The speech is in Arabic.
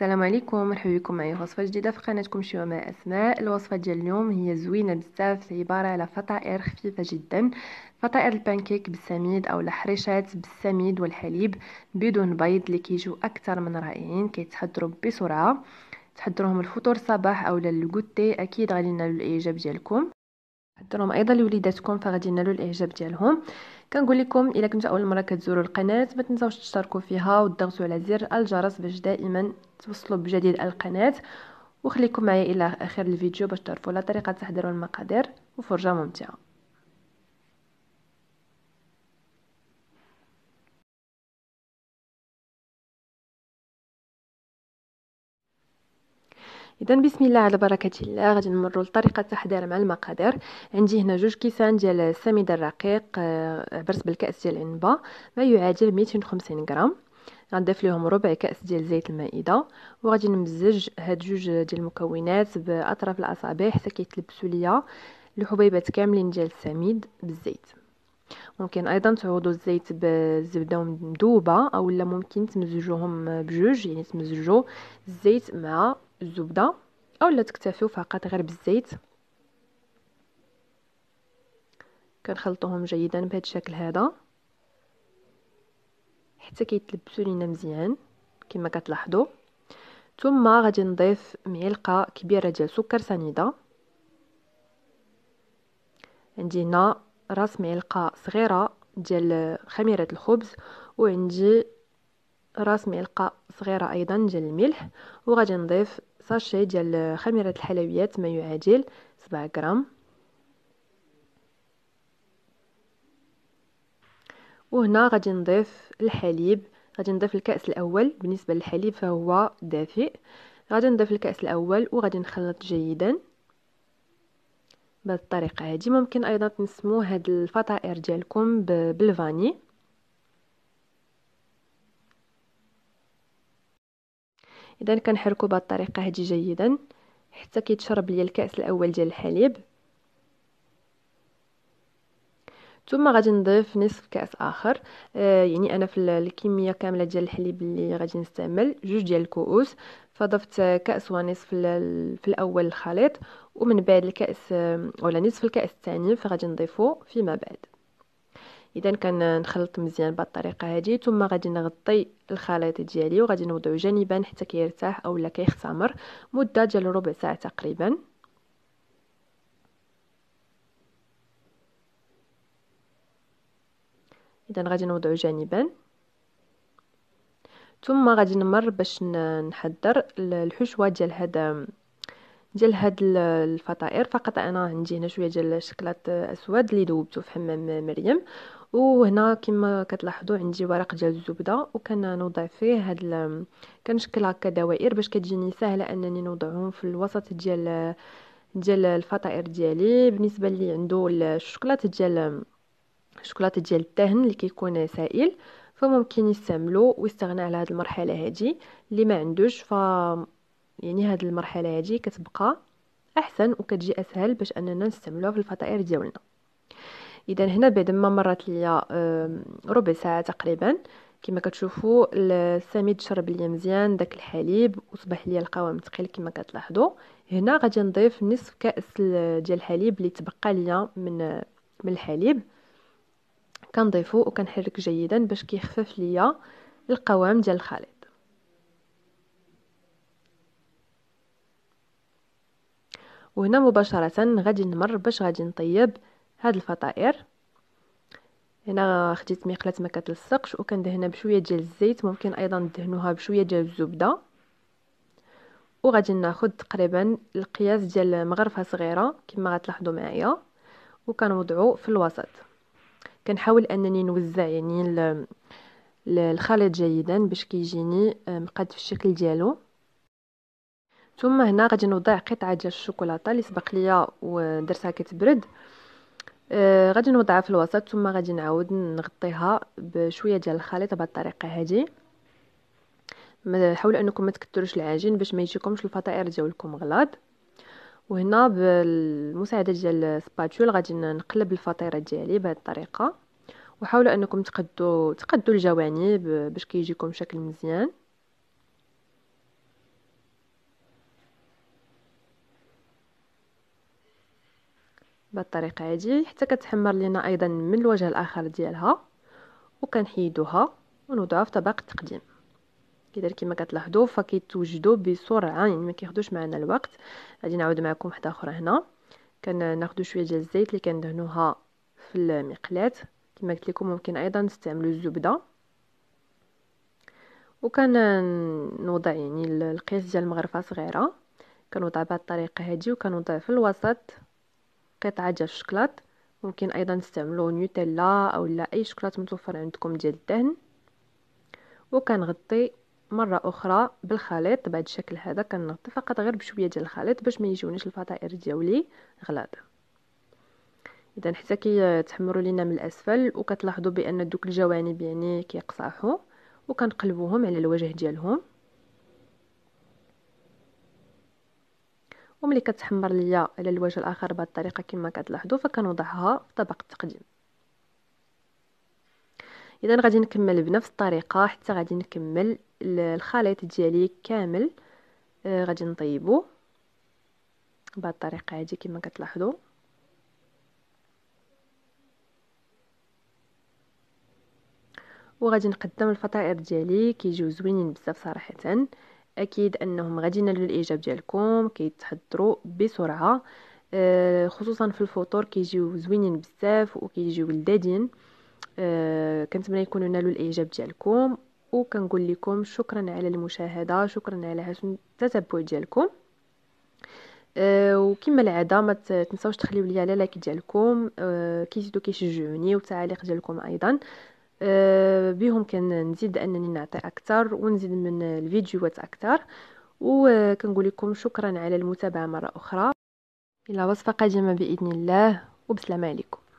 السلام عليكم مرحبا بكم معايا وصفه جديده في قناتكم شيوة مع اسماء الوصفه ديال اليوم هي زوينه بزاف عباره على فطائر خفيفه جدا فطائر البانكيك بالسميد او الحريشات بالسميد والحليب بدون بيض اللي كيجيو اكثر من رائعين كيتحضروا بسرعه تحضروهم الفطور صباح او للغوتي اكيد غادي ينالوا الاعجاب ديالكم حضروهم ايضا لوليداتكم فغادي ينالوا الاعجاب ديالهم كنقول لكم الا كنتو اول مره كتزوروا القناه ما تنساوش تشتركوا فيها وتضغطوا على زر الجرس باش دائما توصلوا بجديد القناه وخليكم معايا الى اخر الفيديو باش تعرفوا لا طريقه تحضير المقادير وفرجه ممتعه اذا بسم الله على بركه الله غادي نمروا لطريقه التحضير مع المقادير عندي هنا جوج كيسان ديال السميد الرقيق عبرت آه، بالكاس ديال العنبه ما يعادل 250 غرام غنضيف لهم ربع كاس ديال زيت المائده وغادي نمزج هاد جوج ديال المكونات باطراف الاصابع حتى كيتلبسوا ليا الحبيبات كاملين ديال السميد بالزيت ممكن ايضا تعوضوا الزيت بالزبده مذوبه اولا ممكن تمزجوهم بجوج يعني تمزجوا الزيت مع الزبده اولا تكتفيو فقط غير بالزيت كنخلطوهم جيدا بهذا الشكل هذا حتى كيتلبسوا لينا مزيان كما كتلاحظوا ثم غادي نضيف معلقه كبيره ديال سكر سنيده عندي هنا راس معلقه صغيره ديال خميره الخبز وعندي راس معلقه صغيره ايضا ديال الملح وغادي نضيف ساشي ديال خميرة الحلويات ما يعادل سبعة غرام وهنا غادي نضيف الحليب غادي نضيف الكأس الأول بالنسبة للحليب فهو دافئ غادي نضيف الكأس الأول وغادي نخلط جيدا بهذه الطريقة هذه ممكن أيضا تنسمو هاد الفطائر ديالكم بالفاني اذا كنحركو بهاد الطريقه هادي جيدا حتى كيتشرب ليا الكاس الاول ديال الحليب ثم غادي نضيف نصف كاس اخر آه يعني انا في الكميه كامله ديال الحليب اللي غادي نستعمل جوج ديال الكؤوس فضفت كاس ونصف في الاول الخليط ومن بعد الكاس آه، ولا نصف الكاس الثاني فغادي نضيفو فيما بعد اذا كنخلط مزيان بهذه الطريقه هذه ثم غادي نغطي الخليط ديالي وغادي نوضعو جانبا حتى كيرتاح اولا كيختمر مده ديال ربع ساعه تقريبا اذا غادي نوضعو جانبا ثم غادي نمر باش نحضر الحشوه ديال هذا ديال هاد الفطائر فقط انا عندي هنا شويه ديال الشكلاط اسود اللي ذوبته في حمام مريم وهنا كما كتلاحظوا عندي ورق ديال الزبده نوضع فيه هاد كنشكل هكا دوائر باش كتجيني سهله انني نوضعهم في الوسط ديال ديال الفطائر ديالي بالنسبه اللي عنده الشوكولاته ديال الشوكولاته ديال الدهن اللي كيكون سائل فممكن يستعملو ويستغنى على هاد المرحله هادي اللي ما عندوش ف يعني هاد المرحله هادي كتبقى احسن وكتجي اسهل باش اننا نستعملوها في الفطائر ديالنا اذا هنا بعد ما مرات ليا ربع ساعه تقريبا كما كتشوفوا السميد شرب ليا مزيان داك الحليب وصبح ليا القوام ثقيل كما كتلاحظوا هنا غادي نضيف نصف كاس ديال الحليب اللي تبقى ليا من من الحليب كنضيفو وكنحرك جيدا باش كيخفف ليا القوام ديال الخليط وهنا مباشره غادي نمر باش غادي نطيب هاد الفطائر هنا خديت مقله ما كتلصقش وكندهنها بشويه ديال الزيت ممكن ايضا ندهنوها بشويه ديال الزبده وغادي ناخد تقريبا القياس ديال مغرفه صغيره كما غتلاحظوا معايا وكنوضعو في الوسط كنحاول انني نوزع يعني الخليط جيدا باش كيجيني آه، مقاد في الشكل ديالو ثم هنا غادي نوضع قطعه ديال الشوكولاته اللي سبق ليا ودرتها كتبرد آه غادي نوضعها في الوسط ثم غادي نعاود نغطيها بشويه ديال الخليط بهذه الطريقه هذه حاولوا انكم ما تكثروش العجين باش ما يجيكمش الفطائر ديالكم غلاض وهنا بالمساعده ديال السباتول غادي نقلب الفطيره ديالي بهذه الطريقه وحاولوا انكم تقدوا تقدوا الجوانب باش كيجيكم كي شكل مزيان بهذه الطريقه هذه حتى كتحمر لينا ايضا من الوجه الاخر ديالها وكنحيدوها ونوضعوها في طبق التقديم كيداير كما كتلاحظوا فكيتوجدوا بسرعه يعني ما كياخذوش معنا الوقت غادي نعاود معكم حتى اخرى هنا كناخذوا شويه ديال الزيت اللي كندهنوها في المقلاه كما قلت لكم ممكن ايضا نستعملوا الزبده وكان نوضع يعني القياس ديال المغرفه صغيره كنوضع بهذه الطريقه هذه وكنوضع في الوسط قطعه ديال الشكلاط ممكن ايضا تستعملوا نوتيلا اولا اي شكلاط متوفر عندكم ديال الدهن وكنغطي مره اخرى بالخليط بعد الشكل هذا كنغطي فقط غير بشويه ديال الخليط باش ما يجونيش الفطائر ديالي غلاض اذا حتى كي تحمروا لينا من الاسفل وكتلاحظوا بان دوك الجوانب يعني كيقصاحوا وكنقلبوهم على الوجه ديالهم وملي كتحمر ليا على الوجه الاخر بهذه الطريقه كما كتلاحظوا فكنوضعها في طبق التقديم اذا غادي نكمل بنفس الطريقه حتى غادي نكمل الخليط ديالي كامل آه غادي نطيبو بهذه الطريقه هذه كما كتلاحظوا وغادي نقدم الفطائر ديالي كيجيو زوينين بزاف صراحه اكيد انهم غادي ينالوا الاعجاب ديالكم كيتحضروا بسرعه أه خصوصا في الفطور كيجيو زوينين بزاف وكيجيو لذادين أه كنتمنى يكونوا نالوا الاعجاب ديالكم وكنقول لكم شكرا على المشاهده شكرا على حسن التتبع ديالكم أه وكما العاده ما تنساوش تخليو لي لايك ديالكم أه كيزيدو كيشجعوني والتعاليق ديالكم ايضا آه، بهم كان نزيد انني نعطي اكثر ونزيد من الفيديوهات اكثر وكنقول لكم شكرا على المتابعه مره اخرى الى وصفه قادمه باذن الله وبسلام عليكم